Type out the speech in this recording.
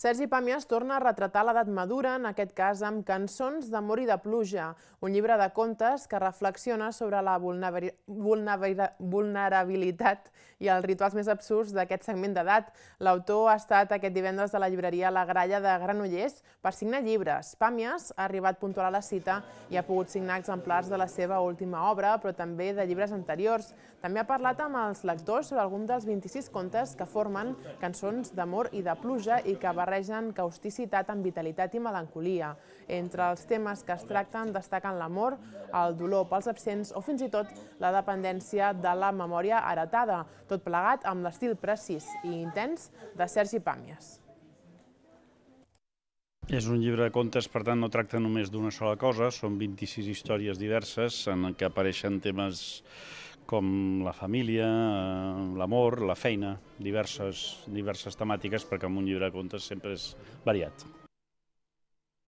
Sergi Pàmies torna a retratar l'edat madura, en aquest cas amb Cançons d'amor i de pluja, un llibre de contes que reflexiona sobre la vulnerabilitat i els rituals més absurds d'aquest segment d'edat. L'autor ha estat aquest divendres a la llibreria La Gralla de Granollers per signar llibres. Pàmies ha arribat puntual a la cita i ha pogut signar exemplars de la seva última obra, però també de llibres anteriors. També ha parlat amb els lectors sobre algun dels 26 contes que formen Cançons d'amor i de pluja i que va barregen causticitat amb vitalitat i melancolia. Entre els temes que es tracten destaquen l'amor, el dolor pels absents o fins i tot la dependència de la memòria heretada, tot plegat amb l'estil precís i intens de Sergi Pàmies. És un llibre de contes, per tant, no tracta només d'una sola cosa, són 26 històries diverses en què apareixen temes com la família, eh, l'amor, la feina, diverses, diverses temàtiques, perquè en un llibre de contes sempre és variat.